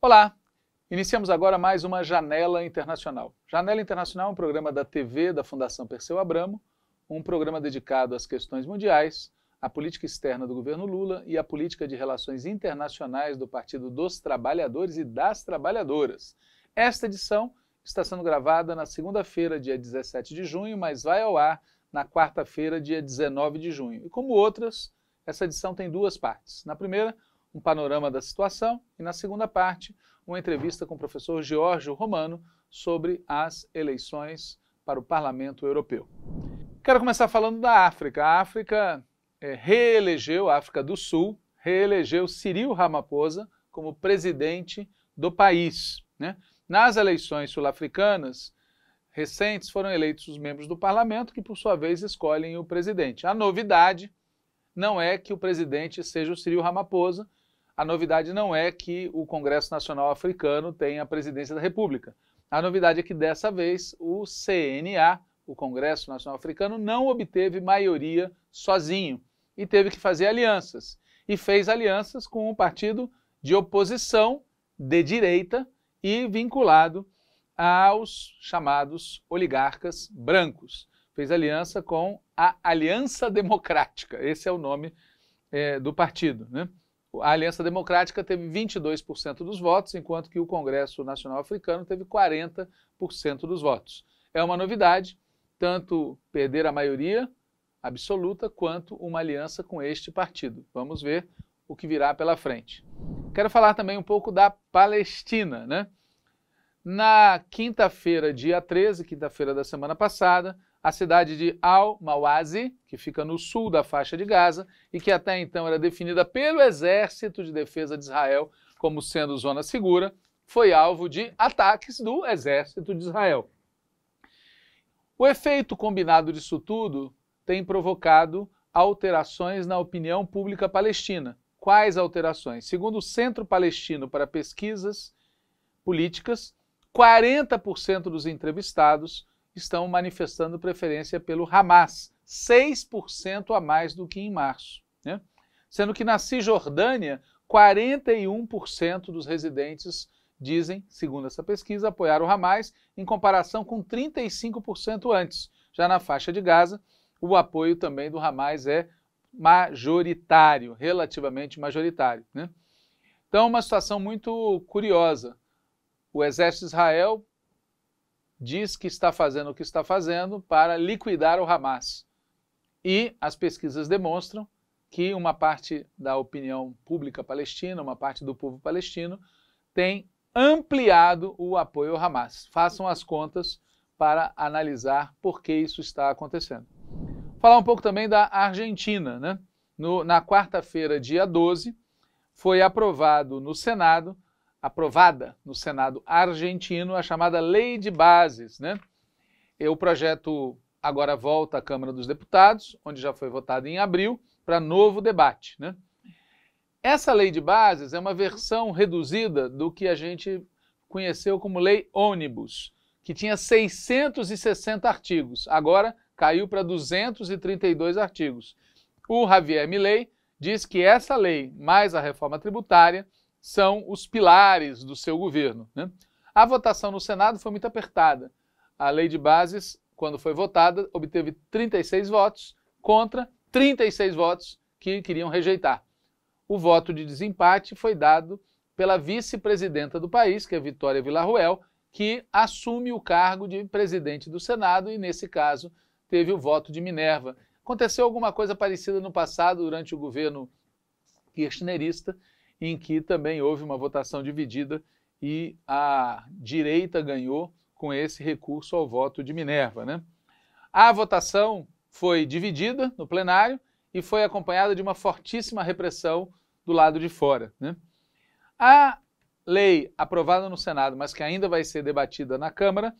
Olá! Iniciamos agora mais uma Janela Internacional. Janela Internacional é um programa da TV da Fundação Perseu Abramo, um programa dedicado às questões mundiais, à política externa do governo Lula e à política de relações internacionais do Partido dos Trabalhadores e das Trabalhadoras. Esta edição está sendo gravada na segunda-feira, dia 17 de junho, mas vai ao ar na quarta-feira, dia 19 de junho. E como outras, essa edição tem duas partes. Na primeira, um panorama da situação e na segunda parte, uma entrevista com o professor Giorgio Romano sobre as eleições para o Parlamento Europeu. Quero começar falando da África. A África é, reelegeu, a África do Sul, reelegeu Cyril Ramaphosa como presidente do país. Né? Nas eleições sul-africanas, recentes foram eleitos os membros do parlamento, que por sua vez escolhem o presidente. A novidade não é que o presidente seja o Cyril Ramaphosa, a novidade não é que o Congresso Nacional Africano tenha a presidência da República. A novidade é que dessa vez o CNA, o Congresso Nacional Africano, não obteve maioria sozinho e teve que fazer alianças. E fez alianças com um partido de oposição de direita e vinculado aos chamados oligarcas brancos. Fez aliança com a Aliança Democrática, esse é o nome é, do partido. Né? A Aliança Democrática teve 22% dos votos, enquanto que o Congresso Nacional Africano teve 40% dos votos. É uma novidade, tanto perder a maioria absoluta quanto uma aliança com este partido. Vamos ver o que virá pela frente. Quero falar também um pouco da Palestina, né? Na quinta-feira, dia 13, quinta-feira da semana passada, a cidade de Al-Mawazi, que fica no sul da faixa de Gaza e que até então era definida pelo Exército de Defesa de Israel como sendo zona segura, foi alvo de ataques do Exército de Israel. O efeito combinado disso tudo tem provocado alterações na opinião pública palestina. Quais alterações? Segundo o Centro Palestino para Pesquisas Políticas, 40% dos entrevistados estão manifestando preferência pelo Hamas, 6% a mais do que em março. Né? Sendo que na Cisjordânia, 41% dos residentes dizem, segundo essa pesquisa, apoiar o Hamas, em comparação com 35% antes. Já na faixa de Gaza, o apoio também do Hamas é majoritário, relativamente majoritário. Né? Então, uma situação muito curiosa. O exército de Israel diz que está fazendo o que está fazendo para liquidar o Hamas. E as pesquisas demonstram que uma parte da opinião pública palestina, uma parte do povo palestino, tem ampliado o apoio ao Hamas. Façam as contas para analisar por que isso está acontecendo. Falar um pouco também da Argentina. Né? No, na quarta-feira, dia 12, foi aprovado no Senado aprovada no Senado argentino, a chamada Lei de Bases. Né? E o projeto agora volta à Câmara dos Deputados, onde já foi votado em abril, para novo debate. Né? Essa Lei de Bases é uma versão reduzida do que a gente conheceu como Lei Ônibus, que tinha 660 artigos, agora caiu para 232 artigos. O Javier Milei diz que essa lei, mais a reforma tributária, são os pilares do seu governo. Né? A votação no Senado foi muito apertada. A lei de bases, quando foi votada, obteve 36 votos contra 36 votos que queriam rejeitar. O voto de desempate foi dado pela vice-presidenta do país, que é Vitória Villarruel, que assume o cargo de presidente do Senado e, nesse caso, teve o voto de Minerva. Aconteceu alguma coisa parecida no passado durante o governo kirchnerista, em que também houve uma votação dividida e a direita ganhou com esse recurso ao voto de Minerva. Né? A votação foi dividida no plenário e foi acompanhada de uma fortíssima repressão do lado de fora. Né? A lei aprovada no Senado, mas que ainda vai ser debatida na Câmara,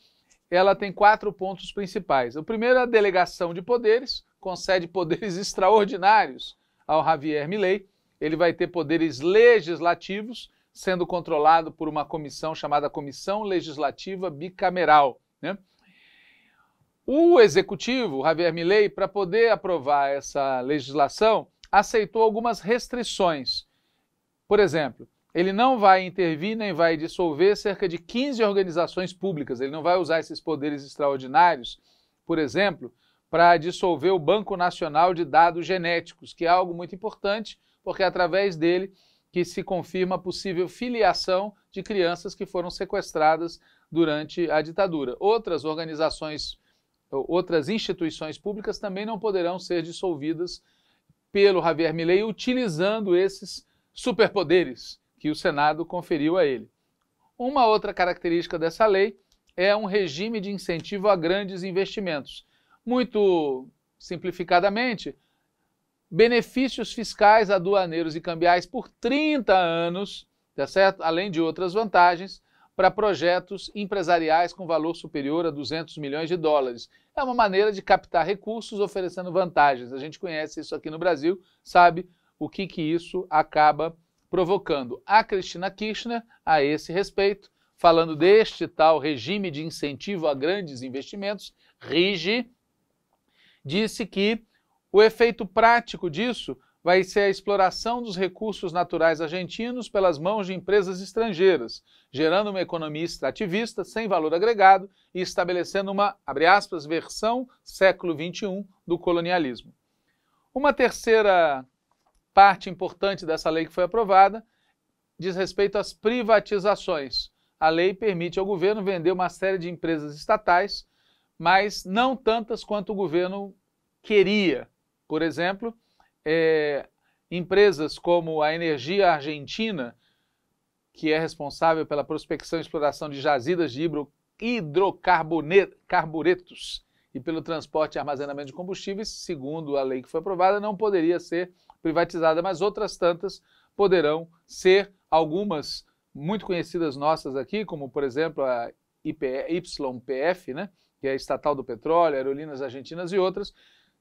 ela tem quatro pontos principais. O primeiro é a delegação de poderes, concede poderes extraordinários ao Javier Milei ele vai ter poderes legislativos, sendo controlado por uma comissão chamada Comissão Legislativa Bicameral. Né? O executivo, Javier Milei, para poder aprovar essa legislação, aceitou algumas restrições. Por exemplo, ele não vai intervir nem vai dissolver cerca de 15 organizações públicas. Ele não vai usar esses poderes extraordinários, por exemplo, para dissolver o Banco Nacional de Dados Genéticos, que é algo muito importante porque é através dele que se confirma a possível filiação de crianças que foram sequestradas durante a ditadura. Outras organizações, outras instituições públicas também não poderão ser dissolvidas pelo Javier Milei utilizando esses superpoderes que o Senado conferiu a ele. Uma outra característica dessa lei é um regime de incentivo a grandes investimentos. Muito simplificadamente, benefícios fiscais aduaneiros e cambiais por 30 anos, tá certo? além de outras vantagens, para projetos empresariais com valor superior a 200 milhões de dólares. É uma maneira de captar recursos oferecendo vantagens. A gente conhece isso aqui no Brasil, sabe o que, que isso acaba provocando. A Cristina Kirchner, a esse respeito, falando deste tal regime de incentivo a grandes investimentos, RIGE, disse que o efeito prático disso vai ser a exploração dos recursos naturais argentinos pelas mãos de empresas estrangeiras, gerando uma economia extrativista sem valor agregado e estabelecendo uma, abre aspas, versão século XXI do colonialismo. Uma terceira parte importante dessa lei que foi aprovada diz respeito às privatizações. A lei permite ao governo vender uma série de empresas estatais, mas não tantas quanto o governo queria por exemplo, é, empresas como a Energia Argentina, que é responsável pela prospecção e exploração de jazidas de hidrocarburetos e pelo transporte e armazenamento de combustíveis, segundo a lei que foi aprovada, não poderia ser privatizada, mas outras tantas poderão ser, algumas muito conhecidas nossas aqui, como por exemplo a YPF, né, que é a Estatal do Petróleo, Aerolíneas Argentinas e outras,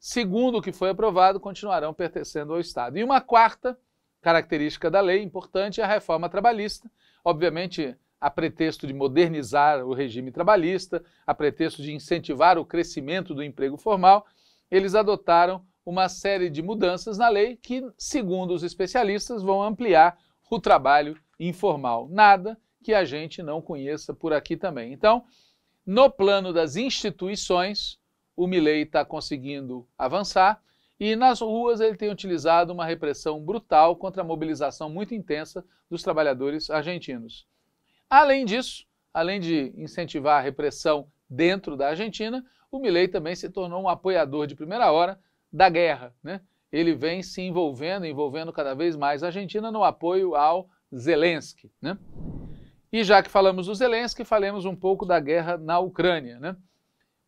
segundo o que foi aprovado, continuarão pertencendo ao Estado. E uma quarta característica da lei importante é a reforma trabalhista, obviamente a pretexto de modernizar o regime trabalhista, a pretexto de incentivar o crescimento do emprego formal, eles adotaram uma série de mudanças na lei que, segundo os especialistas, vão ampliar o trabalho informal. Nada que a gente não conheça por aqui também. Então, no plano das instituições, o Milley está conseguindo avançar e nas ruas ele tem utilizado uma repressão brutal contra a mobilização muito intensa dos trabalhadores argentinos. Além disso, além de incentivar a repressão dentro da Argentina, o Milei também se tornou um apoiador de primeira hora da guerra. Né? Ele vem se envolvendo, envolvendo cada vez mais a Argentina no apoio ao Zelensky. Né? E já que falamos do Zelensky, falemos um pouco da guerra na Ucrânia. Né?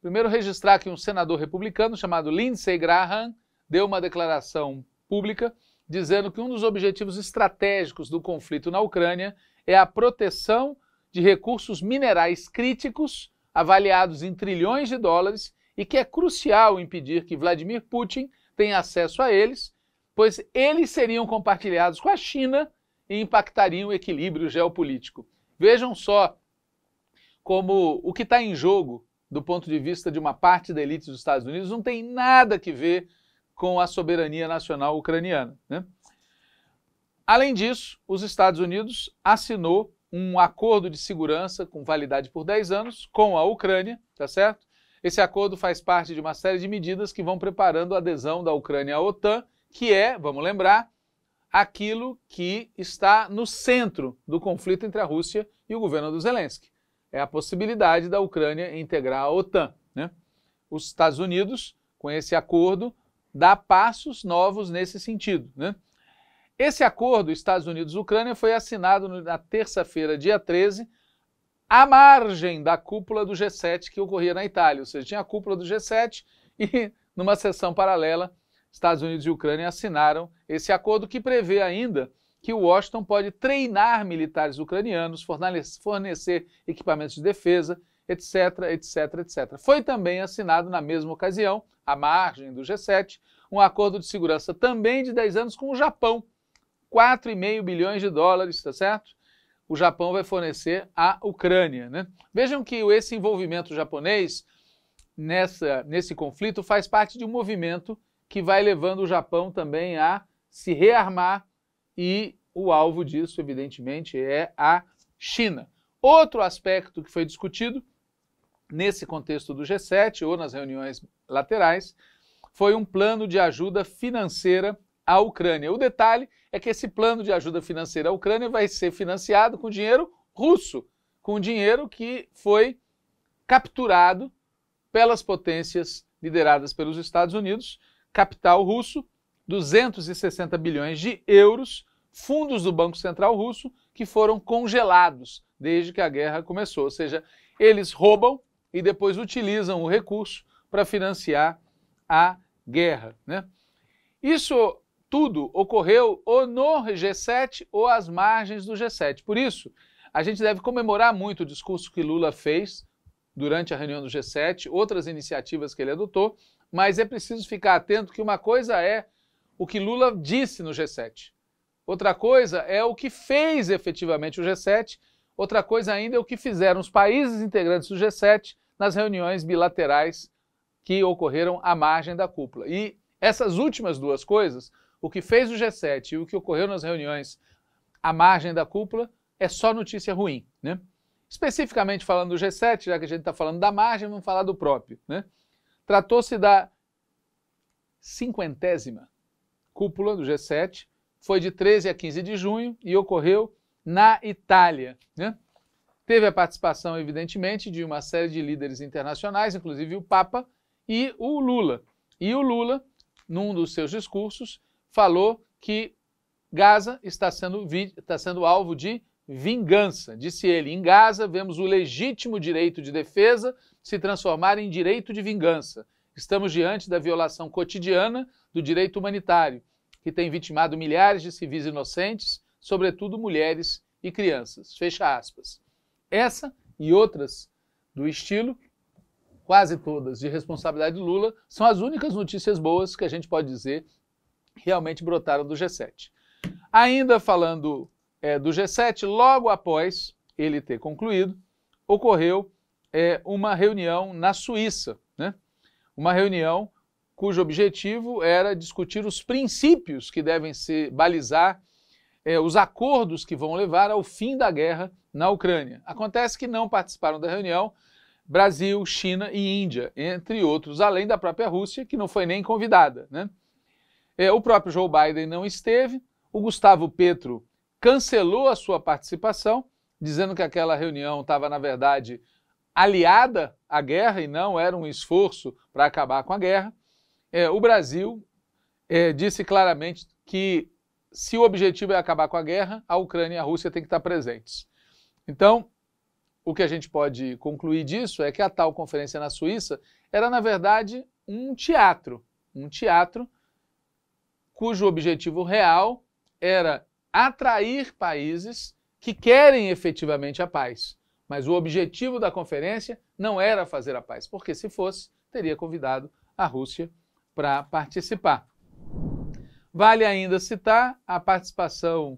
Primeiro, registrar que um senador republicano chamado Lindsey Graham deu uma declaração pública dizendo que um dos objetivos estratégicos do conflito na Ucrânia é a proteção de recursos minerais críticos avaliados em trilhões de dólares e que é crucial impedir que Vladimir Putin tenha acesso a eles, pois eles seriam compartilhados com a China e impactariam o equilíbrio geopolítico. Vejam só como o que está em jogo do ponto de vista de uma parte da elite dos Estados Unidos, não tem nada que ver com a soberania nacional ucraniana. Né? Além disso, os Estados Unidos assinou um acordo de segurança com validade por 10 anos com a Ucrânia, tá certo? Esse acordo faz parte de uma série de medidas que vão preparando a adesão da Ucrânia à OTAN, que é, vamos lembrar, aquilo que está no centro do conflito entre a Rússia e o governo do Zelensky é a possibilidade da Ucrânia integrar a OTAN. Né? Os Estados Unidos, com esse acordo, dá passos novos nesse sentido. Né? Esse acordo Estados Unidos-Ucrânia foi assinado na terça-feira, dia 13, à margem da cúpula do G7 que ocorria na Itália. Ou seja, tinha a cúpula do G7 e, numa sessão paralela, Estados Unidos e Ucrânia assinaram esse acordo que prevê ainda que Washington pode treinar militares ucranianos, fornecer equipamentos de defesa, etc, etc, etc. Foi também assinado na mesma ocasião, à margem do G7, um acordo de segurança também de 10 anos com o Japão, 4,5 bilhões de dólares, tá certo? O Japão vai fornecer à Ucrânia, né? Vejam que esse envolvimento japonês nessa, nesse conflito faz parte de um movimento que vai levando o Japão também a se rearmar e o alvo disso, evidentemente, é a China. Outro aspecto que foi discutido nesse contexto do G7 ou nas reuniões laterais foi um plano de ajuda financeira à Ucrânia. O detalhe é que esse plano de ajuda financeira à Ucrânia vai ser financiado com dinheiro russo, com dinheiro que foi capturado pelas potências lideradas pelos Estados Unidos, capital russo, 260 bilhões de euros fundos do Banco Central Russo que foram congelados desde que a guerra começou. Ou seja, eles roubam e depois utilizam o recurso para financiar a guerra. Né? Isso tudo ocorreu ou no G7 ou às margens do G7. Por isso, a gente deve comemorar muito o discurso que Lula fez durante a reunião do G7, outras iniciativas que ele adotou, mas é preciso ficar atento que uma coisa é o que Lula disse no G7 outra coisa é o que fez efetivamente o G7, outra coisa ainda é o que fizeram os países integrantes do G7 nas reuniões bilaterais que ocorreram à margem da cúpula. E essas últimas duas coisas, o que fez o G7 e o que ocorreu nas reuniões à margem da cúpula, é só notícia ruim, né? Especificamente falando do G7, já que a gente está falando da margem, vamos falar do próprio, né? Tratou-se da cinquentésima cúpula do G7, foi de 13 a 15 de junho e ocorreu na Itália. Né? Teve a participação, evidentemente, de uma série de líderes internacionais, inclusive o Papa e o Lula. E o Lula, num dos seus discursos, falou que Gaza está sendo, está sendo alvo de vingança. Disse ele: em Gaza vemos o legítimo direito de defesa se transformar em direito de vingança. Estamos diante da violação cotidiana do direito humanitário que tem vitimado milhares de civis inocentes, sobretudo mulheres e crianças. Fecha aspas. Essa e outras do estilo, quase todas de responsabilidade de Lula, são as únicas notícias boas que a gente pode dizer realmente brotaram do G7. Ainda falando é, do G7, logo após ele ter concluído, ocorreu é, uma reunião na Suíça, né? uma reunião cujo objetivo era discutir os princípios que devem se balizar é, os acordos que vão levar ao fim da guerra na Ucrânia. Acontece que não participaram da reunião Brasil, China e Índia, entre outros, além da própria Rússia, que não foi nem convidada. Né? É, o próprio Joe Biden não esteve, o Gustavo Petro cancelou a sua participação, dizendo que aquela reunião estava, na verdade, aliada à guerra e não era um esforço para acabar com a guerra. É, o Brasil é, disse claramente que se o objetivo é acabar com a guerra, a Ucrânia e a Rússia têm que estar presentes. Então, o que a gente pode concluir disso é que a tal conferência na Suíça era, na verdade, um teatro. Um teatro cujo objetivo real era atrair países que querem efetivamente a paz. Mas o objetivo da conferência não era fazer a paz, porque se fosse, teria convidado a Rússia para participar. Vale ainda citar a participação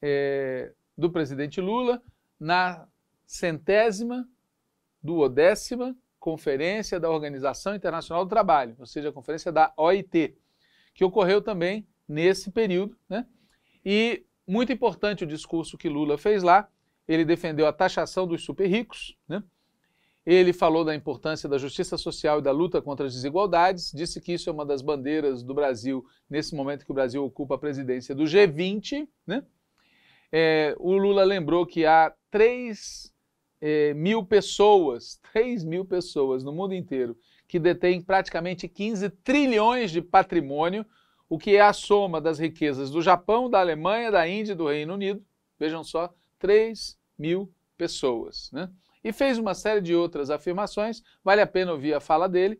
é, do presidente Lula na centésima, duodécima Conferência da Organização Internacional do Trabalho, ou seja, a Conferência da OIT, que ocorreu também nesse período. Né? E muito importante o discurso que Lula fez lá. Ele defendeu a taxação dos super ricos, né? Ele falou da importância da justiça social e da luta contra as desigualdades, disse que isso é uma das bandeiras do Brasil nesse momento que o Brasil ocupa a presidência do G20. Né? É, o Lula lembrou que há 3 é, mil pessoas, 3 mil pessoas no mundo inteiro que detêm praticamente 15 trilhões de patrimônio, o que é a soma das riquezas do Japão, da Alemanha, da Índia e do Reino Unido. Vejam só, 3 mil pessoas. Né? e fez uma série de outras afirmações. Vale a pena ouvir a fala dele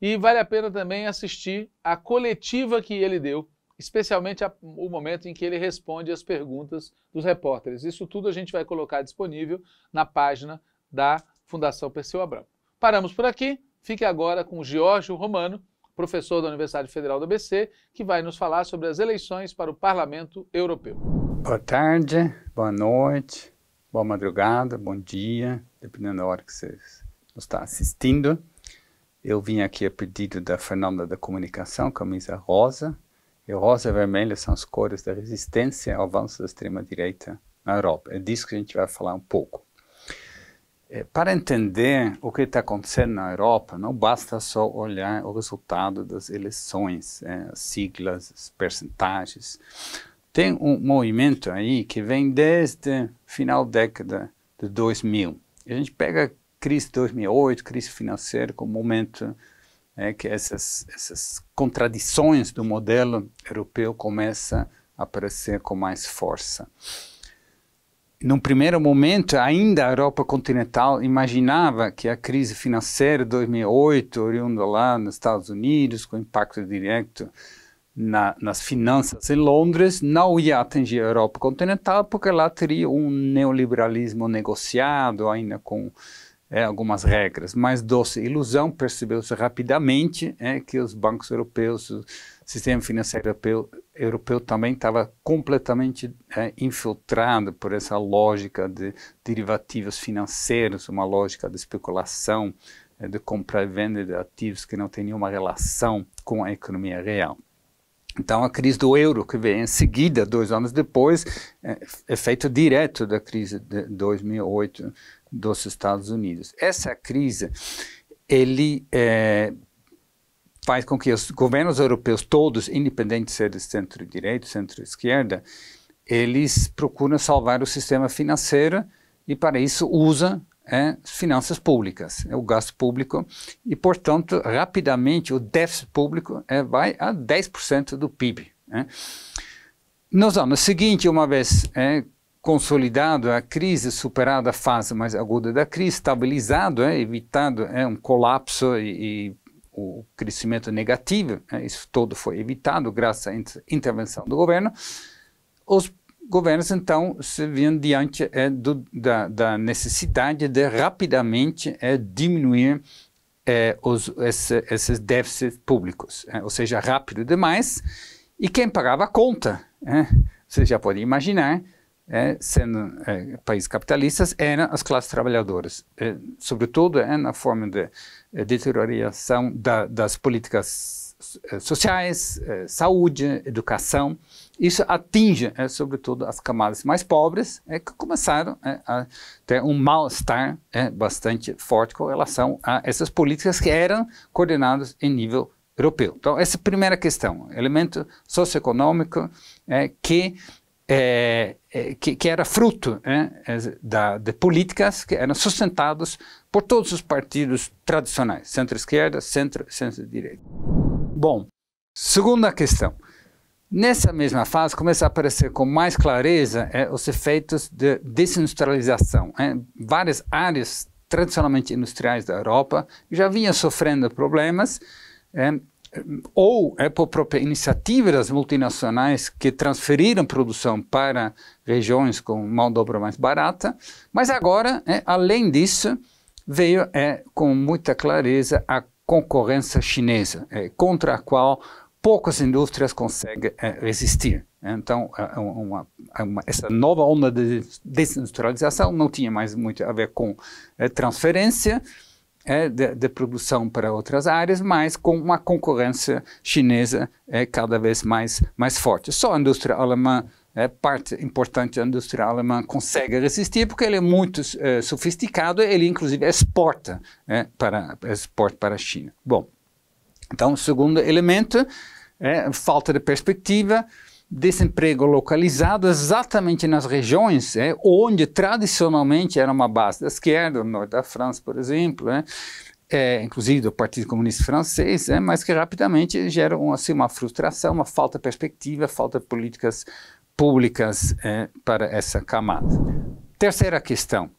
e vale a pena também assistir a coletiva que ele deu, especialmente a, o momento em que ele responde as perguntas dos repórteres. Isso tudo a gente vai colocar disponível na página da Fundação Perseu Abramo. Paramos por aqui. Fique agora com Giorgio Romano, professor da Universidade Federal do ABC, que vai nos falar sobre as eleições para o Parlamento Europeu. Boa tarde, boa noite boa madrugada, bom dia, dependendo da hora que você está assistindo. Eu vim aqui a pedido da Fernanda da Comunicação, camisa rosa. E rosa e vermelho são as cores da resistência ao avanço da extrema-direita na Europa. É disso que a gente vai falar um pouco. É, para entender o que está acontecendo na Europa, não basta só olhar o resultado das eleições, é, as siglas, as percentagens tem um movimento aí que vem desde final década de 2000. A gente pega a crise de 2008, crise financeira, como momento é, que essas, essas contradições do modelo europeu começam a aparecer com mais força. Num primeiro momento, ainda a Europa continental imaginava que a crise financeira de 2008, oriunda lá nos Estados Unidos, com impacto direto na, nas finanças em Londres não ia atingir a Europa continental, porque lá teria um neoliberalismo negociado, ainda com é, algumas regras. Mas doce ilusão, percebeu-se rapidamente é, que os bancos europeus, o sistema financeiro europeu, europeu também estava completamente é, infiltrado por essa lógica de derivativos financeiros, uma lógica de especulação, é, de compra e venda de ativos que não tem nenhuma relação com a economia real. Então, a crise do euro, que vem em seguida, dois anos depois, é efeito direto da crise de 2008 dos Estados Unidos. Essa crise, ele é, faz com que os governos europeus todos, independente se é de centro-direita, centro-esquerda, eles procuram salvar o sistema financeiro e para isso usam é finanças públicas, é o gasto público, e, portanto, rapidamente o déficit público é, vai a 10% do PIB. É. Né? Nos anos seguintes, uma vez é, consolidado a crise, superada a fase mais aguda da crise, estabilizado, é, evitado é, um colapso e, e o crescimento negativo, é, isso todo foi evitado graças à intervenção do governo, os governos, então, se viam diante é, do, da, da, necessidade de rapidamente é, diminuir é, os, esse, esses déficits públicos, ou seja, rápido demais, e quem pagava a conta, você já pode imaginar, sendo países capitalistas, eram as classes trabalhadoras, sobretudo na forma de deterioração da, das políticas sociais, saúde, educação, isso atinge, é, sobretudo, as camadas mais pobres, é, que começaram é, a ter um mal-estar é, bastante forte com relação a essas políticas que eram coordenadas em nível europeu. Então, essa é a primeira questão, elemento socioeconômico é, que é, é que, que, era fruto é, é, da, de políticas que eram sustentadas por todos os partidos tradicionais, centro-esquerda, centro-direita. Centro Bom, segunda questão. Nessa mesma fase, começa a aparecer com mais clareza é, os efeitos de desindustrialização. É, várias áreas tradicionalmente industriais da Europa já vinham sofrendo problemas, é, ou é por própria iniciativa das multinacionais que transferiram produção para regiões com mão de obra mais barata, mas agora, é, além disso, veio é, com muita clareza a concorrência chinesa, é, contra a qual poucas indústrias conseguem eh, resistir. Então, eh, uma, uma, essa nova onda de desindustrialização não tinha mais muito a ver com eh, transferência de, de, produção para outras áreas, mas com uma concorrência chinesa cada vez mais, mais forte. Só a indústria alemã é, parte importante da indústria alemã consegue resistir porque ele é muito é, sofisticado, ele inclusive exporta é, para exporta para a China. Bom, então, segundo elemento, é falta de perspectiva, desemprego localizado exatamente nas regiões é, onde tradicionalmente era uma base da esquerda, no norte da França, por exemplo, é, é, inclusive do Partido Comunista Francês, é, mas que rapidamente geram assim, uma frustração, uma falta de perspectiva, falta de políticas públicas é, para essa camada. Terceira questão,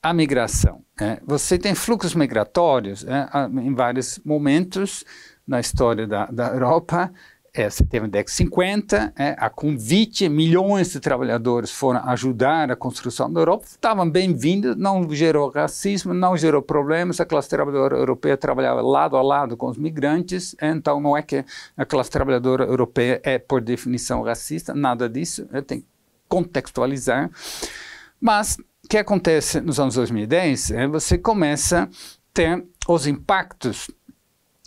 a migração. É. você tem fluxos migratórios em vários momentos, na história da, da Europa. É, setembro da década de 50, é, a convite, milhões de trabalhadores foram ajudar a construção da Europa, estavam bem-vindos, não gerou racismo, não gerou problemas, a classe trabalhadora europeia trabalhava lado a lado com os migrantes, então não é que a classe trabalhadora europeia é, por definição, racista, nada disso, é, tem que contextualizar. Mas o que acontece nos anos 2010 é você começa a ter os impactos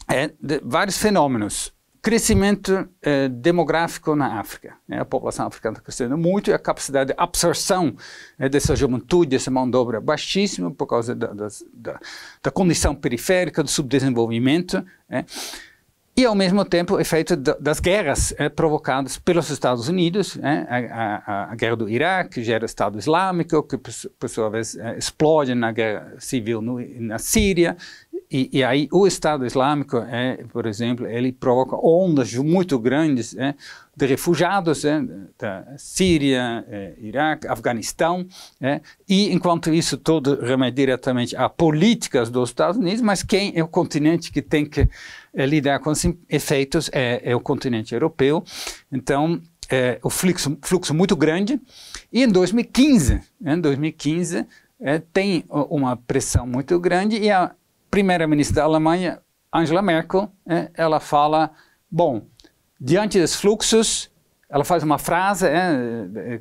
é de vários fenômenos. Crescimento eh, demográfico na África. Né? A população africana está crescendo muito e a capacidade de absorção eh, dessa juventude, dessa mão de obra, é baixíssima por causa da, da, da, da condição periférica, do subdesenvolvimento. Né? e, ao mesmo tempo, o efeito das guerras é, provocadas pelos Estados Unidos, é, a, a, a, guerra do Iraque, que gera o Estado Islâmico, que, por sua vez, é, explode na guerra civil no, na Síria, e, e, aí o Estado Islâmico, é, por exemplo, ele provoca ondas muito grandes é, de refugiados é, da Síria, é, Iraque, Afeganistão, é. e enquanto isso todo remete diretamente a políticas dos Estados Unidos, mas quem é o continente que tem que é lidar com os efeitos é, é o continente europeu. Então, é, o fluxo, fluxo muito grande. E em 2015, né, em 2015 é, tem uma pressão muito grande e a primeira-ministra da Alemanha, Angela Merkel, é, ela fala, bom, diante dos fluxos, ela faz uma frase, é,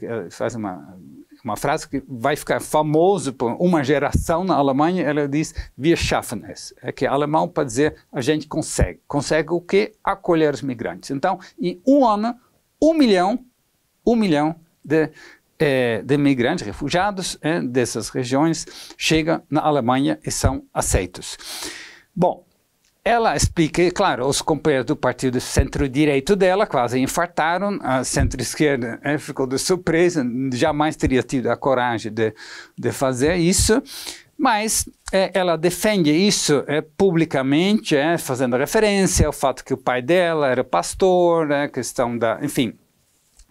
é, faz uma uma frase que vai ficar famosa por uma geração na Alemanha, ela diz wir schaffen es, é que alemão para dizer a gente consegue. Consegue o quê? Acolher os migrantes. Então, em um ano, um milhão, um milhão de, eh, de migrantes, refugiados eh, dessas regiões chegam na Alemanha e são aceitos. Bom, ela explica, claro, os companheiros do partido centro-direito dela quase infartaram, a centro-esquerda é, ficou de surpresa, jamais teria tido a coragem de, de fazer isso, mas é, ela defende isso é, publicamente, é, fazendo referência ao fato que o pai dela era pastor, né, questão da, enfim,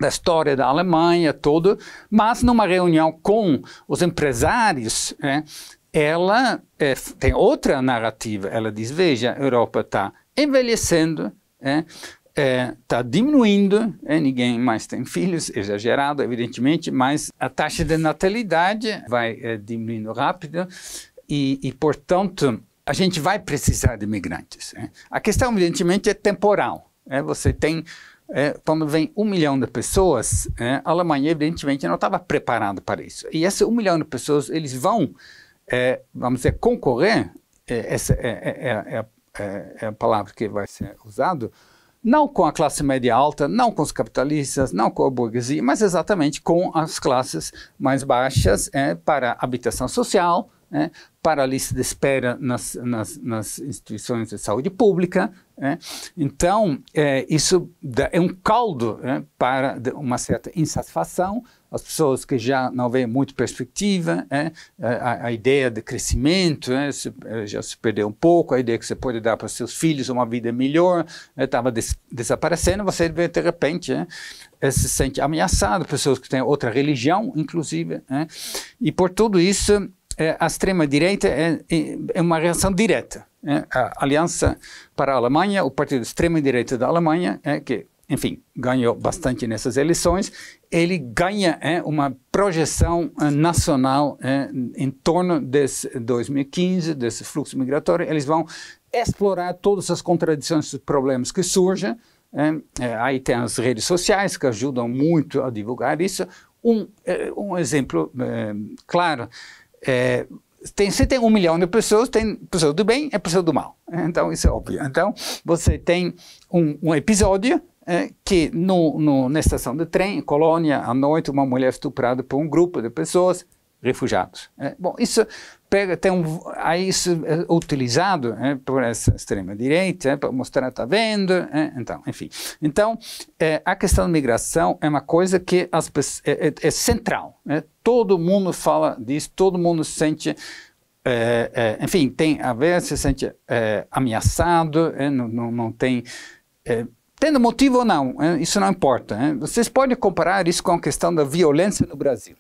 da história da Alemanha todo, mas numa reunião com os empresários é, ela é, tem outra narrativa. Ela diz: veja, a Europa está envelhecendo, está é, é tá diminuindo, é, ninguém mais tem filhos, exagerado, evidentemente, mas a taxa de natalidade vai é, diminuindo rápido e, e, portanto, a gente vai precisar de imigrantes é". A questão, evidentemente, é temporal. É, você tem, quando vem um milhão de pessoas, a Alemanha, evidentemente, não estava preparada para isso. E esse um milhão de pessoas, eles vão é, vamos dizer, concorrer, é, essa é, é, é, é, é a palavra que vai ser usada, não com a classe média alta, não com os capitalistas, não com a burguesia, mas exatamente com as classes mais baixas para habitação social, né, para a lista de espera nas, nas, nas instituições de saúde pública. Né. Então, é, isso é um caldo né, para uma certa insatisfação, as pessoas que já não veem muito perspectiva, né? a, a, ideia de crescimento né, se, eh, já se perdeu um pouco, a ideia que você pode dar para seus filhos uma vida melhor estava né, des, desaparecendo, você vê de repente eh, se sente ameaçado, pessoas que têm outra religião, inclusive, e por tudo isso é, a extrema-direita é, é, é, uma reação direta. É? A Aliança para a Alemanha, o partido extrema-direita da Alemanha, é, que, enfim, ganhou bastante nessas eleições, ele ganha é, uma projeção é, nacional em torno desse 2015, desse fluxo migratório. Eles vão explorar todas as contradições e problemas que surgem. aí tem as redes sociais que ajudam muito a divulgar isso. Um, um exemplo claro é, tem, se tem um milhão de pessoas, tem pessoas do bem e é pessoas do mal. Então, isso é óbvio. Então, você tem um, um episódio é, que no, no, na estação de trem, em Colônia, à noite, uma mulher estuprada por um grupo de pessoas, refugiados. É, bom, isso pega, tem um, aí é utilizado é, por essa extrema-direita é, né, para mostrar está vendo, né, então, enfim. Então, é, a questão da migração é uma coisa que as, é, é, é, central. todo mundo fala disso, todo mundo sente é, é, enfim, tem a ver, se sente é, ameaçado, não, não, não, tem. tendo motivo ou não, isso não importa. Vocês podem comparar isso com a questão da violência no Brasil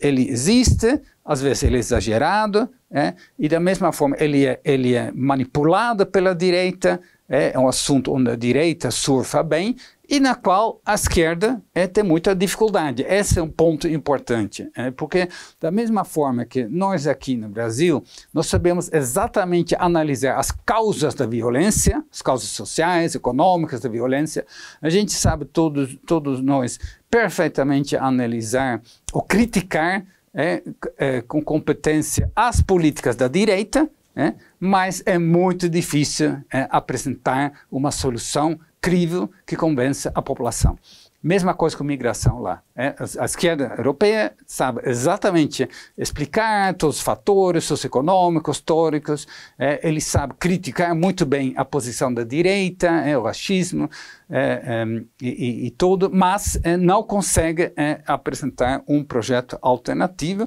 ele existe, às vezes ele é exagerado, é? e da mesma forma ele é, ele é manipulado pela direita, é, é um assunto onde a direita surfa bem e na qual a esquerda é, tem muita dificuldade. Esse é um ponto importante, é, porque da mesma forma que nós aqui no Brasil, nós sabemos exatamente analisar as causas da violência, as causas sociais, econômicas da violência, a gente sabe todos, todos nós perfeitamente analisar ou criticar é, é, com competência as políticas da direita é? mas é muito difícil é, apresentar uma solução crível que convença a população. Mesma coisa com migração lá. É? A esquerda europeia sabe exatamente explicar todos os fatores socioeconômicos, históricos, é? ele sabe criticar muito bem a posição da direita, é? o racismo é, é, e, e, tudo, mas é, não consegue apresentar um projeto alternativo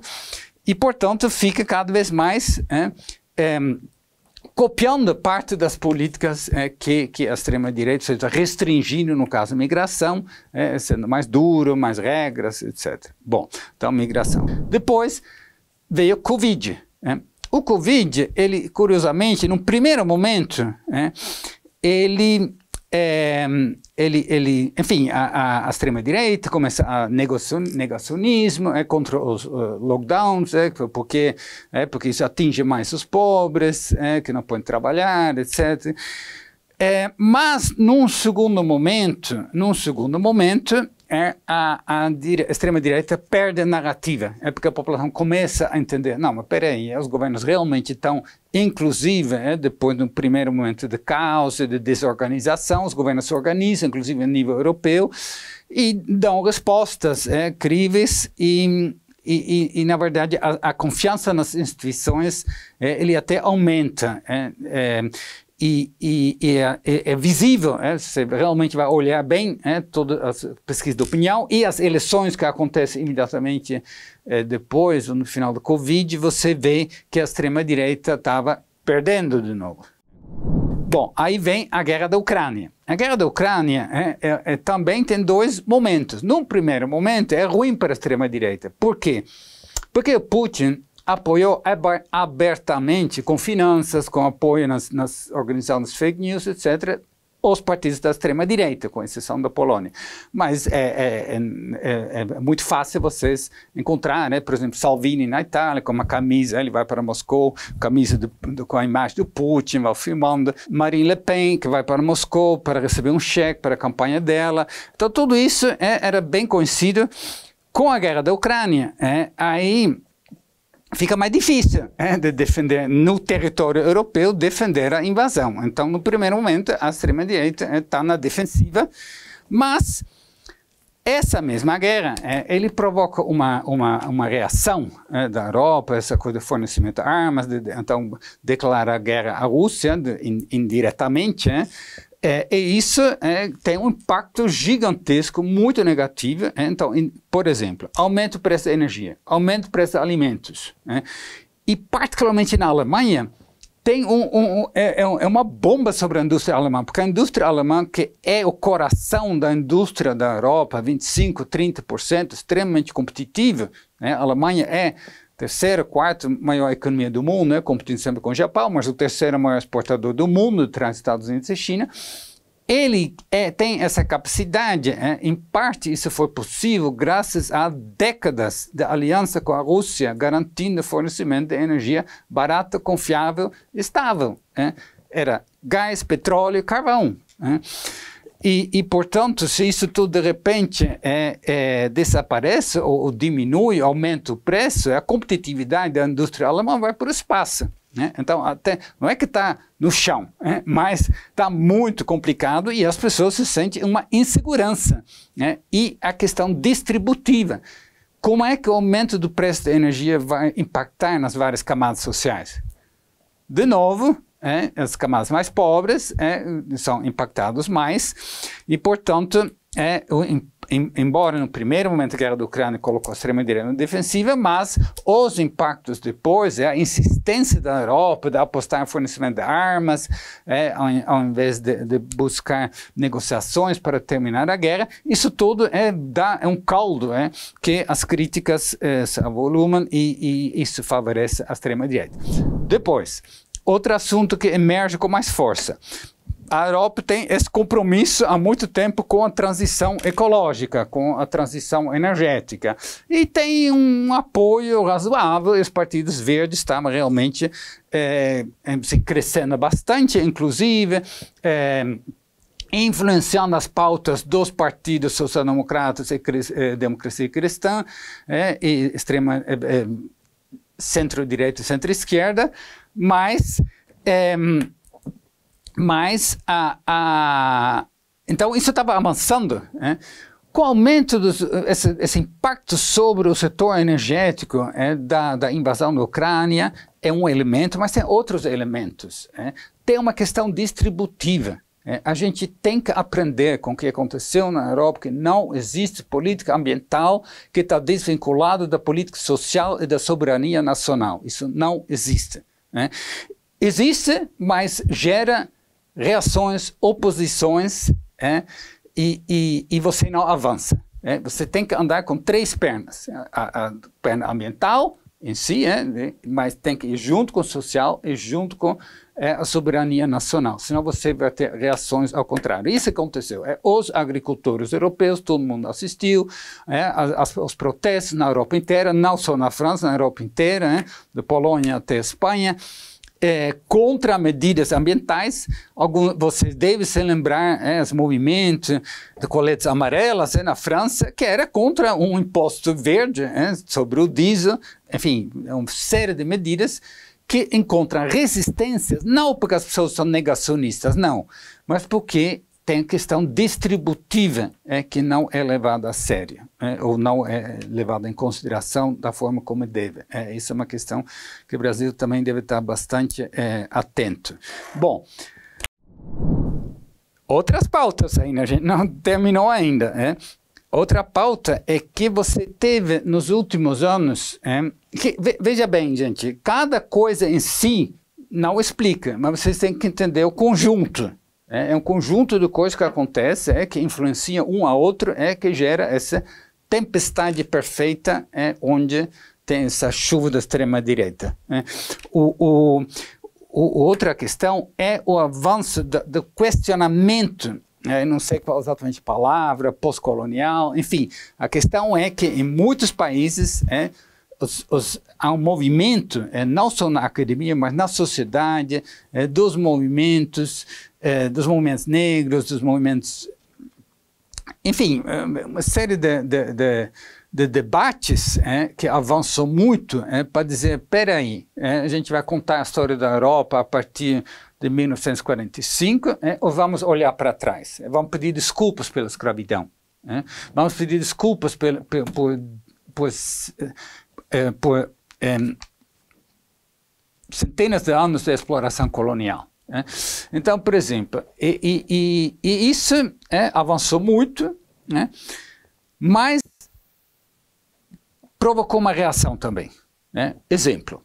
e, portanto, fica cada vez mais Ehm, copiando parte das políticas é, que, que a extrema-direita, ou seja, restringindo, no caso, a migração, é, sendo mais duro, mais regras, etc. Bom, então, migração. Depois veio Covid. É. O Covid, ele, curiosamente, no primeiro momento, né, ele é, ele, ele, enfim, a, a extrema-direita começa a negacionismo, é contra os uh, lockdowns, é, porque, é, porque isso atinge mais os pobres, é, que não podem trabalhar, etc. É, mas, num segundo momento, num segundo momento, é a, a, a extrema-direita perde a narrativa. É porque a população começa a entender: não, mas peraí, os governos realmente estão, inclusive, é, depois de um primeiro momento de caos e de desorganização, os governos se organizam, inclusive a nível europeu, e dão respostas é, críveis e. E, e, e, na verdade, a, a confiança nas instituições, é, ele até aumenta. É, é, e, e, e é, é, é visível, é, você realmente vai olhar bem é, todas as pesquisas de opinião e as eleições que acontecem imediatamente é, depois, no final do Covid, você vê que a extrema-direita estava perdendo de novo. Bom, aí vem a guerra da Ucrânia. A guerra da Ucrânia é, é, é, também tem dois momentos. Num primeiro momento, é ruim para a extrema-direita. Por quê? Porque o Putin apoiou abertamente com finanças, com apoio nas, nas organizações fake news, etc., os partidos da extrema-direita, com exceção da Polônia. Mas é, é, é, é, é muito fácil vocês encontrar, né? por exemplo, Salvini na Itália, com uma camisa, ele vai para Moscou, camisa do, do, com a imagem do Putin, vai filmando. Marine Le Pen, que vai para Moscou para receber um cheque para a campanha dela. Então, tudo isso é, era bem conhecido com a guerra da Ucrânia. É. Aí fica mais difícil é, de defender no território europeu defender a invasão. Então, no primeiro momento, a extrema direita está eh, na defensiva, mas essa mesma guerra, é, ele provoca uma, uma, uma reação é, da Europa, essa coisa de fornecimento de armas, de, de, então declara guerra à Rússia de, in, indiretamente, é, é, e isso é, tem um impacto gigantesco, muito negativo. É, então, em, por exemplo, aumento do preço da energia, aumento do preço de alimentos. É, e particularmente na Alemanha, tem um, um, um, é, é, é, uma bomba sobre a indústria alemã, porque a indústria alemã, que é o coração da indústria da Europa, 25%, 30%, extremamente competitiva, né? a Alemanha é terceira, quarta maior economia do mundo, né, competindo sempre com o Japão, mas o terceiro maior exportador do mundo, atrás Estados Unidos e China, ele é, tem essa capacidade, é, em parte isso foi possível graças a décadas de aliança com a Rússia, garantindo fornecimento de energia barata, confiável, estável. É. Era gás, petróleo e carvão. É. E, e, portanto, se isso tudo de repente é, é, desaparece ou, ou, diminui, aumenta o preço, a competitividade da indústria alemã vai para o espaço. Né? Então, até, não é que está no chão, né? mas está muito complicado e as pessoas se sentem uma insegurança. Né? E a questão distributiva. Como é que o aumento do preço da energia vai impactar nas várias camadas sociais? De novo, é, as camadas mais pobres é, são impactados mais e, portanto, é, o, em, embora no primeiro momento a guerra da Ucrânia colocou a extrema-direita na defensiva, mas os impactos depois, é a insistência da Europa de apostar em fornecimento de armas, é, ao, ao invés de, de, buscar negociações para terminar a guerra, isso tudo é, dá, é um caldo é, que as críticas é, se avolumam e, e isso favorece a extrema-direita. Depois, Outro assunto que emerge com mais força. A Europa tem esse compromisso há muito tempo com a transição ecológica, com a transição energética. E tem um apoio razoável, e os partidos verdes estavam tá, realmente é, se crescendo bastante, inclusive. É, influenciando as pautas dos partidos social-democratas e democracia cristã e extrema centro-direita e centro-esquerda, mas, é, mas a, a, então isso estava avançando. Né? Com o aumento desse esse, esse, impacto sobre o setor energético é, da, da invasão da Ucrânia, é um elemento, mas tem outros elementos. É. Tem uma questão distributiva. É, a gente tem que aprender com o que aconteceu na Europa, que não existe política ambiental que está desvinculada da política social e da soberania nacional. Isso não existe. Né? Existe, mas gera reações, oposições, é? e, e, e você não avança. É? Você tem que andar com três pernas: a, a perna ambiental em si, é? Né, mas tem que ir junto com o social e junto com é a soberania nacional, senão você vai ter reações ao contrário. Isso aconteceu. É, os agricultores europeus, todo mundo assistiu, é, as, os protestos na Europa inteira, não só na França, na Europa inteira, é, né, da Polônia até a Espanha, é, contra medidas ambientais. Você deve se lembrar é, os movimentos de coletes amarelas é, na França, que era contra um imposto verde é, sobre o diesel, enfim, é uma série de medidas que encontra resistências, não porque as pessoas são negacionistas, não, mas porque tem questão distributiva é, que não é levada a sério, é, ou não é levada em consideração da forma como deve. É, isso é uma questão que o Brasil também deve estar bastante é, atento. Bom, outras pautas ainda, né? a gente não terminou ainda. É? Outra pauta é que você teve nos últimos anos. É, que, veja bem, gente, cada coisa em si não explica, mas vocês têm que entender o conjunto. É, é um conjunto de coisas que acontece, é, que influencia um a outro, é que gera essa tempestade perfeita, é, onde tem essa chuva da extrema-direita. É. Né? O, o, o, outra questão é o avanço do, do questionamento é, não sei qual exatamente a palavra, pós-colonial, enfim. A questão é que em muitos países é, os, os, há um movimento, é, não só na academia, mas na sociedade, eh, dos movimentos, eh, dos movimentos negros, dos movimentos. Enfim, uma série de, de, de de debates é, que avançou muito é, para dizer, peraí, é, a gente vai contar a história da Europa a partir de 1945, né, ou vamos olhar para trás? Vamos pedir desculpas pela escravidão. Né? Vamos pedir desculpas por, por, eh, eh, por, por um, centenas de anos de exploração colonial. Né? Então, por exemplo, e, e, e isso é, avançou muito, né? mas provocou uma reação também. Né? Exemplo,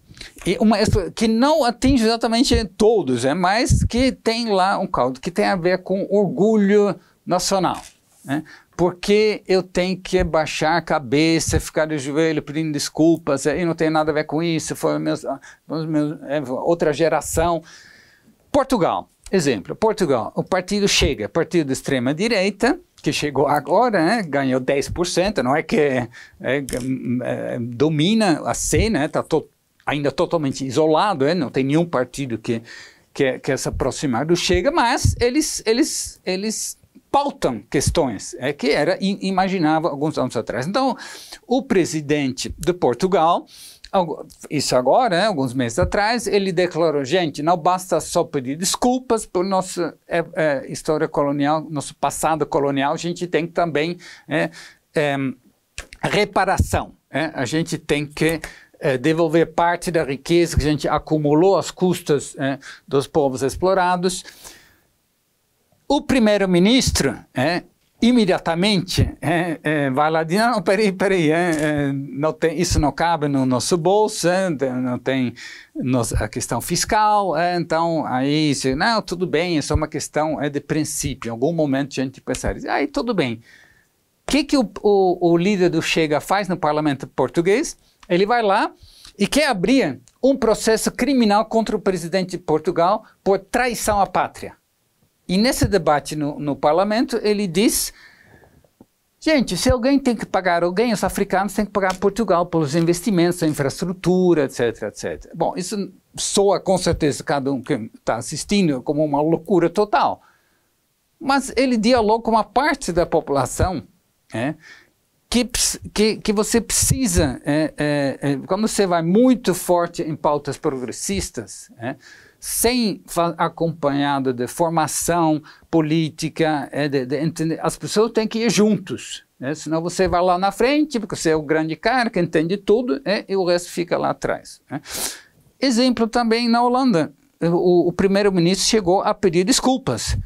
uma que não atinge exatamente todos, é mas que tem lá um caldo que tem a ver com orgulho nacional. Né? Porque eu tenho que baixar a cabeça, ficar de joelho pedindo desculpas, e não tem nada a ver com isso, foi meus, ah, meus, é, outra geração. Portugal, exemplo, Portugal, o partido Chega, partido de extrema direita, que chegou agora, né, ganhou 10%, não é que é, é, é, é domina a cena, está né, to ainda totalmente isolado, é, não tem nenhum partido que quer, se aproximar do Chega, mas eles, eles, eles pautam questões é que era imaginava alguns anos atrás. Então, o presidente de Portugal, isso agora, né, alguns meses atrás, ele declarou: gente, não basta só pedir desculpas por nossa é, é, história colonial, nosso passado colonial, a gente tem também é, é reparação. É, a gente tem que é, devolver parte da riqueza que a gente acumulou às custas é, dos povos explorados. O primeiro-ministro é, imediatamente é, é, vai lá e diz, não, peraí, peraí, é, não tem, isso não cabe no nosso bolso, não tem nos, a questão fiscal, então aí, se, não, tudo bem, é só uma questão é, de princípio, em algum momento a gente pensar, aí tudo bem. O que, que o, o, o líder do Chega faz no parlamento português? Ele vai lá e quer abrir um processo criminal contra o presidente de Portugal por traição à pátria. E nesse debate no, no parlamento, ele diz: gente, se alguém tem que pagar alguém, os africanos têm que pagar Portugal pelos investimentos, a infraestrutura, etc, etc. Bom, isso soa com certeza cada um que está assistindo como uma loucura total. Mas ele dialoga com uma parte da população, né? que, que, que você precisa, é, é, como é, você vai muito forte em pautas progressistas, é, sem acompanhado de formação política, é, de, de, as pessoas têm que ir juntos. Né, senão você vai lá na frente, porque você é o grande cara que entende tudo, é, e o resto fica lá atrás. Né. Exemplo também na Holanda. o, o primeiro-ministro chegou a pedir desculpas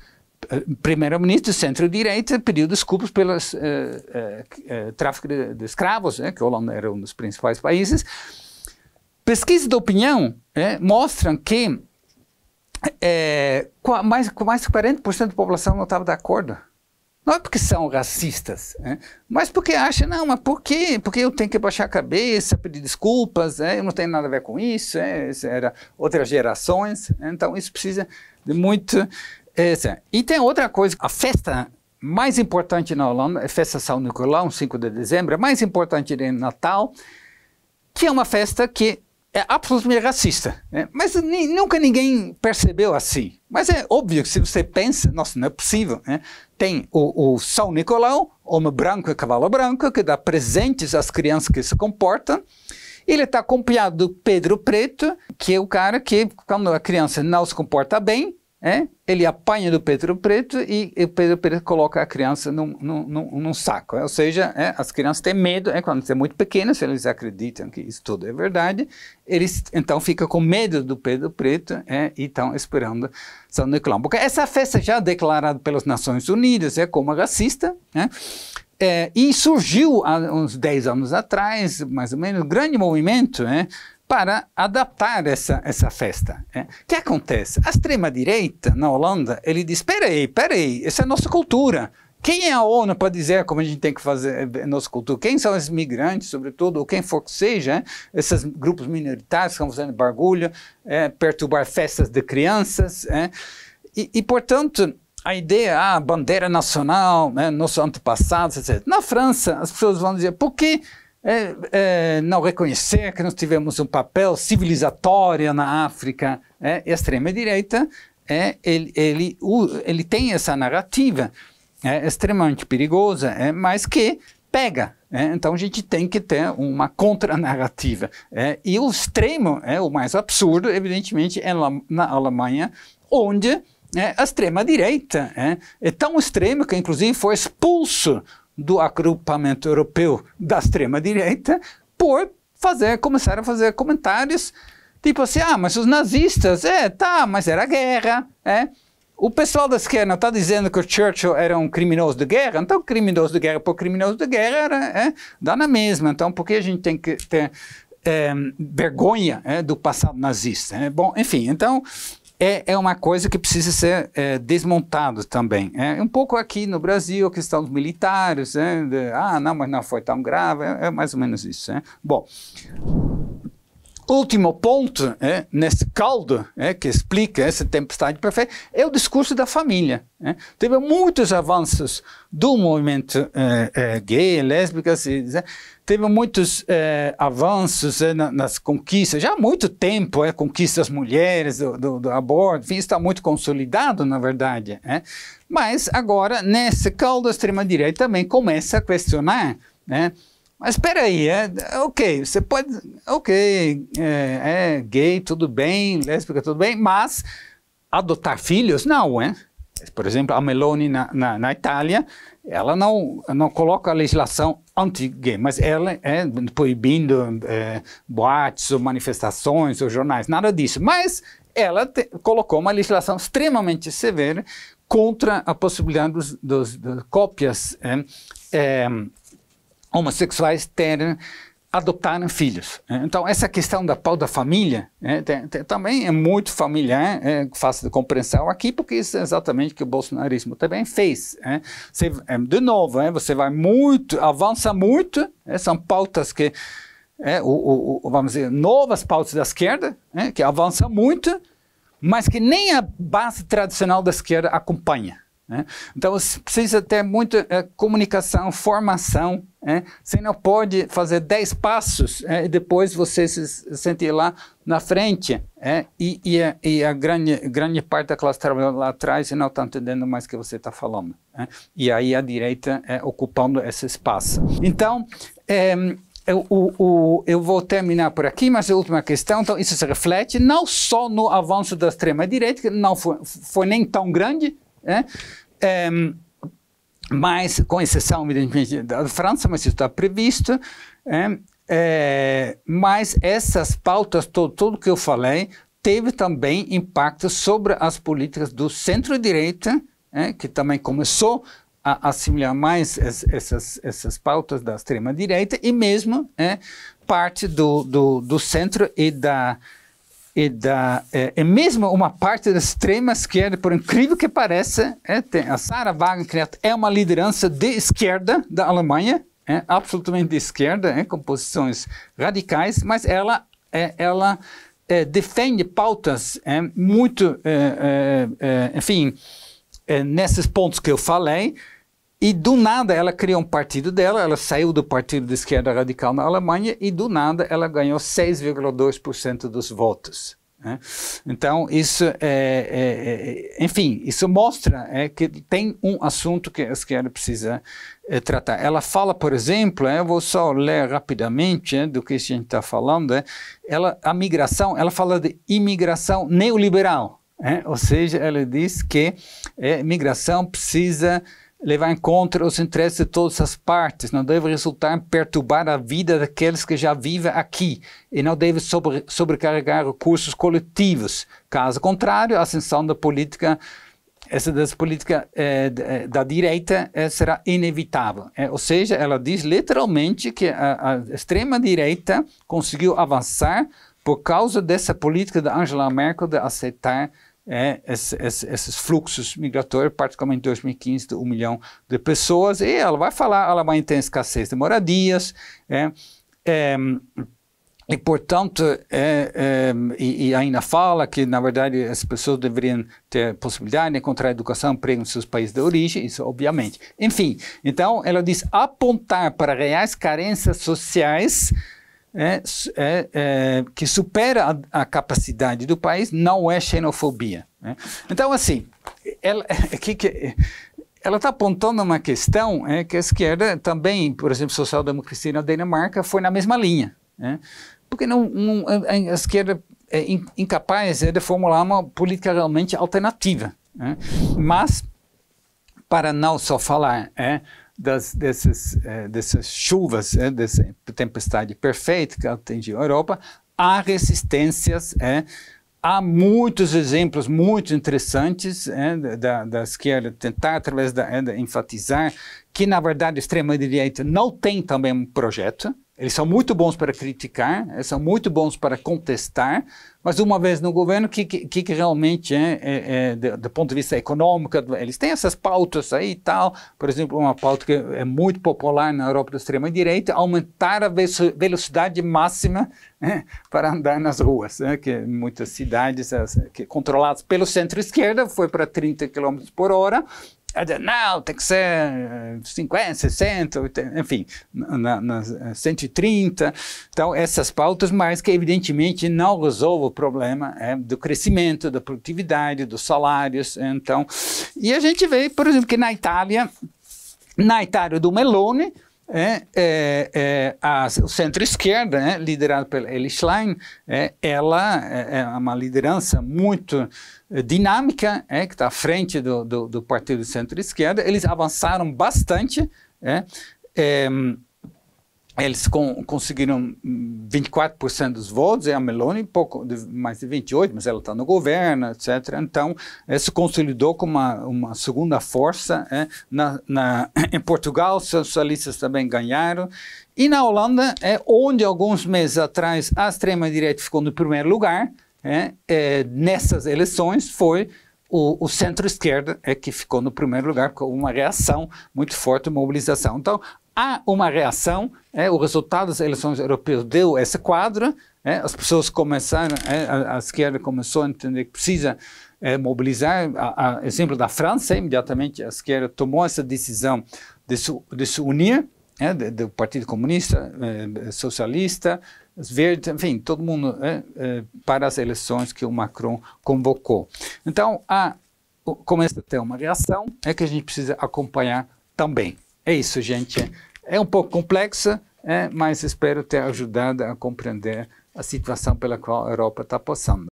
primeiro-ministro de centro-direita pediu desculpas pelo uh, eh, uh, eh, uh, eh, tráfico de, de escravos, né, que Holanda era um dos principais países. Pesquisas de opinião né, mostram que é, mais, mais de 40% da população não estava de acordo. Não é porque são racistas, né, mas porque acham, não, mas por quê? Porque eu tenho que baixar a cabeça, pedir desculpas, né, eu não tenho nada a ver com isso, é, isso era outras gerações, né, então isso precisa de muito é. E tem outra coisa, a festa mais importante na Holanda, é festa São Nicolau, 5 de dezembro, é mais importante de Natal, que é uma festa que é absolutamente racista. Né? Mas nunca ninguém percebeu assim. Mas é óbvio que se você pensa, nossa, não é possível. Né? Tem o, o, São Nicolau, homem branco e cavalo branco, que dá presentes às crianças que se comportam. Ele está acompanhado do Pedro Preto, que é o cara que, quando a criança não se comporta bem, é? Ele apanha do Pedro Preto e o Pedro Preto coloca a criança num, num, num saco. É? Ou seja, é, as crianças têm medo, é, quando são muito pequenas, se eles acreditam que isso tudo é verdade, eles então ficam com medo do Pedro Preto é, e estão esperando São Nicolau. Porque essa festa já é declarada pelas Nações Unidas é como racista, né? é, e surgiu há uns 10 anos atrás, mais ou menos, um grande movimento, né? para adaptar essa, essa festa. Né? O é. que acontece? A extrema-direita na Holanda, ele diz, peraí, peraí, essa é a nossa cultura. Quem é a ONU para dizer como a gente tem que fazer a eh, nossa cultura? Quem são esses migrantes, sobretudo, ou quem for que seja, é? esses grupos minoritários que estão fazendo barulho, é, perturbar festas de crianças. É? E, e, portanto, a ideia, a ah, bandeira nacional, né, nossos antepassados, etc. Na França, as pessoas vão dizer, por que é, é, não reconhecer que nós tivemos um papel civilizatório na África, é, e a extrema-direita, é, ele, ele, ele tem essa narrativa é, extremamente perigosa, é, mas que pega. É, então a gente tem que ter uma contranarrativa. É, e o extremo, é, o mais absurdo, evidentemente, é na Alemanha, onde é, a extrema-direita é, é tão extrema que, inclusive, foi expulso do agrupamento europeu da extrema-direita por fazer, começar a fazer comentários tipo assim, ah, mas os nazistas, é, tá, mas era guerra, é. O pessoal da esquerda está dizendo que o Churchill era um criminoso de guerra, então criminoso de guerra por criminoso de guerra era, é, dá na mesma. Então, por que a gente tem que ter é, vergonha é, do passado nazista? Né? Bom, enfim, então é, é uma coisa que precisa ser é, desmontada também. É um pouco aqui no Brasil, a questão dos militares, é, de, ah, não, mas não foi tão grave, é, é mais ou menos isso. Né? Bom, último ponto é, nesse caldo é, que explica essa tempestade perfeita é o discurso da família. É. Teve muitos avanços do movimento é, é, gay, lésbicas, é, teve muitos avanços na, nas conquistas, já há muito tempo, é, conquistas mulheres, do, do, do aborto, enfim, está muito consolidado, na verdade. Mas agora, nesse caldo, a extrema-direita também começa a questionar né? Mas espera aí, é, é, ok, você pode, ok, é, é, gay, tudo bem, lésbica, tudo bem, mas adotar filhos, não, é? Por exemplo, a Meloni na, na, na Itália, ela não, não coloca a legislação anti-gay, mas ela é proibindo é, boates ou manifestações ou jornais, nada disso. Mas ela te, colocou uma legislação extremamente severa contra a possibilidade dos, dos, das cópias é, é homossexuais terem adotarem filhos. Né? Então, essa questão da pau da família é, tem, tem, também é muito familiar, é, fácil de compreensão aqui, porque isso é exatamente o que o bolsonarismo também fez. É. Você, de novo, você vai muito, avança muito, são pautas que, o, o, vamos dizer, novas pautas da esquerda, que avançam muito, mas que nem a base tradicional da esquerda acompanha. Né? Então, você precisa ter muita é, comunicação, formação. É? Você não pode fazer 10 passos é, e depois você se sentir lá na frente. Né? E, e, a, e, a, grande, grande parte da classe trabalhadora lá atrás não está entendendo mais o que você está falando. E aí a direita é ocupando esse espaço. Então, eh, eu, o, o, eu, vou terminar por aqui, mas a última questão, então isso se reflete não só no avanço da extrema-direita, que não foi, foi nem tão grande, né? É, mas, com exceção, evidentemente, da França, mas isso está previsto. É, é, mas essas pautas, todo, tudo que eu falei, teve também impacto sobre as políticas do centro-direita, é, que também começou a assimilar mais es, essas, essas pautas da extrema-direita e mesmo é, parte do, do, do centro e da, e da é, e é mesmo uma parte da extrema esquerda, por incrível que pareça, é, tem, a Sarah Wagenknecht é uma liderança de esquerda da Alemanha, é, absolutamente de esquerda, é, com posições radicais, mas ela, é, ela é, defende pautas é, muito, enfim, nesses pontos que eu falei, e do nada ela criou um partido dela, ela saiu do partido de esquerda radical na Alemanha e do nada ela ganhou 6,2% dos votos. Né? Então isso, é, é, é, enfim, isso mostra é, que tem um assunto que a esquerda precisa é, tratar. Ela fala, por exemplo, é, eu vou só ler rapidamente do que a gente está falando. ela, a migração, ela fala de imigração neoliberal, ou seja, ela diz que a migração precisa levar em conta os interesses de todas as partes, não deve resultar em perturbar a vida daqueles que já vivem aqui e não deve sobre, sobrecarregar recursos coletivos. Caso contrário, a ascensão da política essa das política eh, eh, da direita eh, será inevitável. ou seja, ela diz literalmente que a, a extrema-direita conseguiu avançar por causa dessa política da Angela Merkel de aceitar é, esses, esses, fluxos migratórios, particularmente em 2015, de um milhão de pessoas, e ela vai falar, ela vai ter escassez de moradias, é, é, e, portanto, é, é, e, e, ainda fala que, na verdade, as pessoas deveriam ter possibilidade de encontrar educação, emprego nos seus países de origem, isso obviamente. Enfim, então ela diz apontar para reais carências sociais é, é, é, que supera a, a, capacidade do país não é xenofobia. Né? Então, assim, ela está apontando uma questão é, que a esquerda também, por exemplo, social-democracia na Dinamarca foi na mesma linha. Né? Porque não, não, a, a esquerda é incapaz é de formular uma política realmente alternativa. Né? Mas, para não só falar é, das, desses, é, dessas chuvas, é, dessa tempestade perfeita que atingiu a Europa, há resistências. É, há muitos exemplos muito interessantes é, da, da, esquerda tentar, através da, é, enfatizar que, na verdade, a extrema-direita não tem também um projeto. Eles são muito bons para criticar, são muito bons para contestar, mas uma vez no governo, o que, que, que, realmente é, é, é do, do, ponto de vista econômico? Eles têm essas pautas aí e tal. Por exemplo, uma pauta que é muito popular na Europa da extrema-direita, aumentar a velocidade máxima né, para andar nas ruas, né, que muitas cidades as, que, controladas pelo centro-esquerda foi para 30 km por hora, não, tem que ser 50, 60, 80, enfim, na, na 130. Eh, então, essas pautas, mas que evidentemente não resolvem o problema é, do crescimento, da produtividade, dos salários. Eh, então, e a gente vê, por exemplo, que na Itália, na Itália do Meloni, é, é, é, a, o centro-esquerda, né, liderado pela Elie Schlein, é, ela é, é uma liderança muito é, dinâmica, é, que está à frente do, do, do partido centro-esquerda. Eles avançaram bastante. É, é eles com, conseguiram 24% hum, dos votos, e é a Meloni pouco, mais de 28%, mas ela está no governo, etc. Então, eh, se consolidou como uma, uma segunda força. É, na, na, em Portugal, os socialistas também ganharam. E na Holanda, é, onde alguns meses atrás a extrema-direita ficou no primeiro lugar, é, é, nessas eleições foi o, o centro-esquerda é que ficou no primeiro lugar com uma reação muito forte, mobilização. Então, há uma reação, é, o resultado das eleições europeias deu esse quadro, é, as pessoas começaram, é, a, a, esquerda começou a entender que precisa é, mobilizar, a, a, exemplo da França, imediatamente a esquerda tomou essa decisão de se, de se unir, é, do Partido Comunista, é, Socialista, Verde, verdes, enfim, todo mundo para as eleições que o Macron convocou. Então, há, começa a ter uma reação, é que a gente precisa acompanhar também. É isso, gente. É um pouco complexa, é, mas espero ter ajudado a compreender a situação pela qual a Europa está passando.